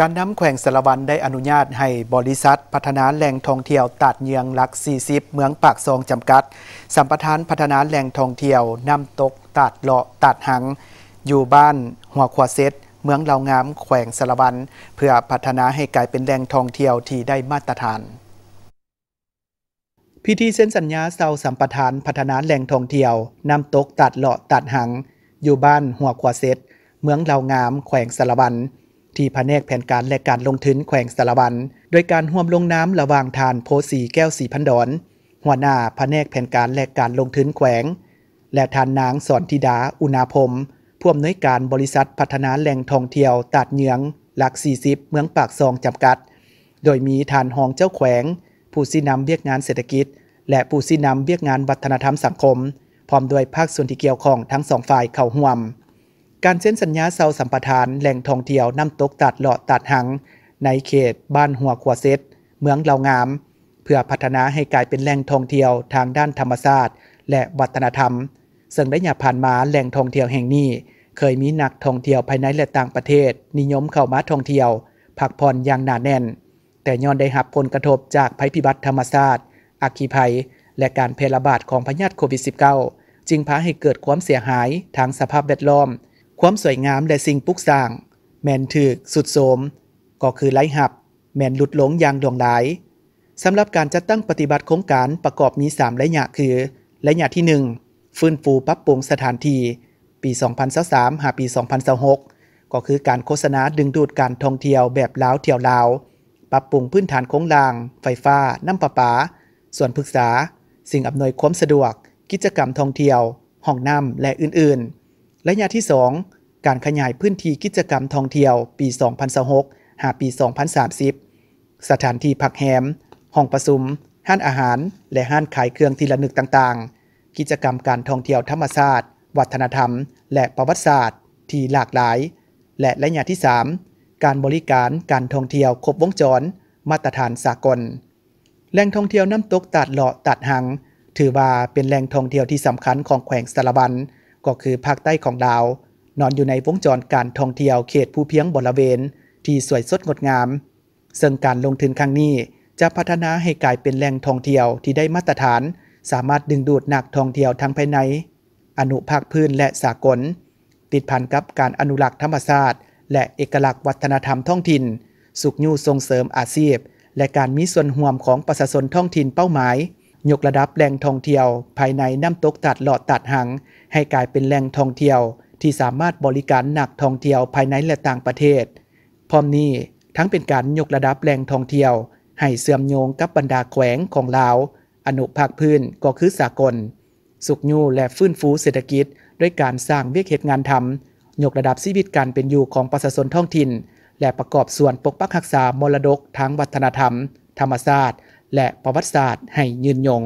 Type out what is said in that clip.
การน้ำแขวงสารวันได้อนุญาตให้บริษัท พัฒนาแหล่งท่องเที่ยวตัดเยืองหลัก 40 เมืองปากซองจำกัด สัมปทานพัฒนาแหล่งท่องเที่ยวน้ำตกตัดเลาะตัดหังอยู่บ้านหัวควาเซตเมืองเหล่างามแขวงสารวันเพื่อพัฒนาให้กลายเป็นแหล่งท่องเที่ยวที่ได้มาตรฐาน พิธีเซ็นสัญญาเซาสัมปทานพัฒนาแหล่งท่องเที่ยวน้ำตกตัดเลาะตัดหัง อยู่บ้านหัวควาเซตเมืองเหล่างามแขวงสารวันที่แผนกแผนการและการลงทุนแขวงสารบัน โดยการห่วมลงน้ำระหว่างทานโพสีแก้วสีพันดอน หัวหน้าแผนกแผนการและการลงทุนแขวง และทานนางสอนธิดาอุณาพมผู้อำนวยการบริษัทพัฒนาแหล่งท่องเที่ยวตาดเนืองหลัก 40 เมืองปากซองจำกัด โดยมีทานหองเจ้าแขวง ผู้ซีนำเบียกงานเศรษฐกิจ และผู้ซีนำเบียกงานวัฒนธรรมสังคม พร้อมด้วยภาคส่วนที่เกี่ยวข้องทั้งสองฝ่ายเข้าห่วมการเซ็นสัญญาเซาสัมปทานแหล่งท่องเที่ยวน้ำตกตัดหลอดตัดหัง ในเขตบ้านหัวขัวเซตเมืองเหล่างามเพื่อพัฒนาให้กลายเป็นแหล่งท่องเที่ยวทางด้านธรรมชาติและวัฒนธรรม ซึ่งได้ยาผ่านมาแหล่งท่องเที่ยวแห่งนี้ เคยมีนักท่องเที่ยวภายในและต่างประเทศ นิยมเข้ามาท่องเที่ยวพักผ่อนอย่างหนาแน่น แต่ย้อนได้รับผลกระทบจากภัยพิบัติธรรมชาติอัคคีภัยและการแพร่ระบาดของพยาธิโควิด -19 จึงพาให้เกิดความเสียหายทางสภาพแวดล้อมความสวยงามและสิ่งปลุกสร้าง แมนถึก สุดโสมก็คือไร้หับ แมนหลุดหลงอย่างดวงหลายสำหรับการจัดตั้งปฏิบัติโครงการประกอบมี 3 ระยะคือระยะที่ 1 ฟื้นฟูปรับปรุงสถานที่ปี 2023หาปี 2026ก็คือการโฆษณาดึงดูดการท่องเที่ยวแบบลาวเที่ยวลาว ปรับปรุงพื้นฐานโครงราง ไฟฟ้า น้ำประปา ส่วนปรึกษาสิ่งอำนวยความสะดวกกิจกรรมท่องเที่ยวห้องน้ำและอื่นๆระยะที่ 2 การขยายพื้นที่กิจกรรมท่องเที่ยวปี 2 0 0 6หาปี 2030 สถานที่พักแฮมห้องประชุมห้านอาหาร และห้านขายเครื่องที่ระนึกต่างๆ กิจกรรมการท่องเที่ยวธรรมชาติวัฒนธรรม และประวัติศาสตร์ ที่หลากหลาย และระยะที่ 3 การบริการการท่องเที่ยวครบวงจร มาตรฐานสากล แหล่งท่องเที่ยวน้ำตกตัดเลาะตัดหัง ถือว่าเป็นแหล่งท่องเที่ยวที่สำคัญของแขวงสารบัญก็คือภาคใต้ของดาว นอนอยู่ในวงจรการท่องเที่ยวเขตภูเพียงบริเวณ ที่สวยสดงดงามซึ่งการลงทุนครั้งนี้จะพัฒนาให้กลายเป็นแหล่งท่องเที่ยวที่ได้มาตรฐาน สามารถดึงดูดนักท่องเที่ยวทั้งภายใน อนุภาคพื้นและสากล ติดพันกับการอนุรักษ์ธรรมชาติและเอกลักษณ์วัฒนธรรมท้องถิ่น สุขยูส่งเสริมอาชีพและการมีส่วนห่วมของประชาชนท้องถิ่นเป้าหมายยกระดับแหล่งท่องเที่ยว ภายในน้ำตกตัดหลอดตัดหัง ให้กลายเป็นแหล่งท่องเที่ยว ที่สามารถบริการหนักท่องเที่ยวภายในและต่างประเทศพร้อมนี้ทั้งเป็นการยกระดับแหล่งท่องเที่ยวให้เสื่อมโยงกับบรรดาแขวงของลาว อนุภาคพื้นก็คือสากล สุขยูและฟื้นฟูเศรษฐกิจ ด้วยการสร้างเวียกเหตุงานทำยกระดับชีวิตการเป็นอยู่ของประชาชนท้องถิ่น และประกอบส่วนปกปักรักษามรดกทางวัฒนธรรม ธรรมชาติและประวัติศาสตร์ให้ยืนยง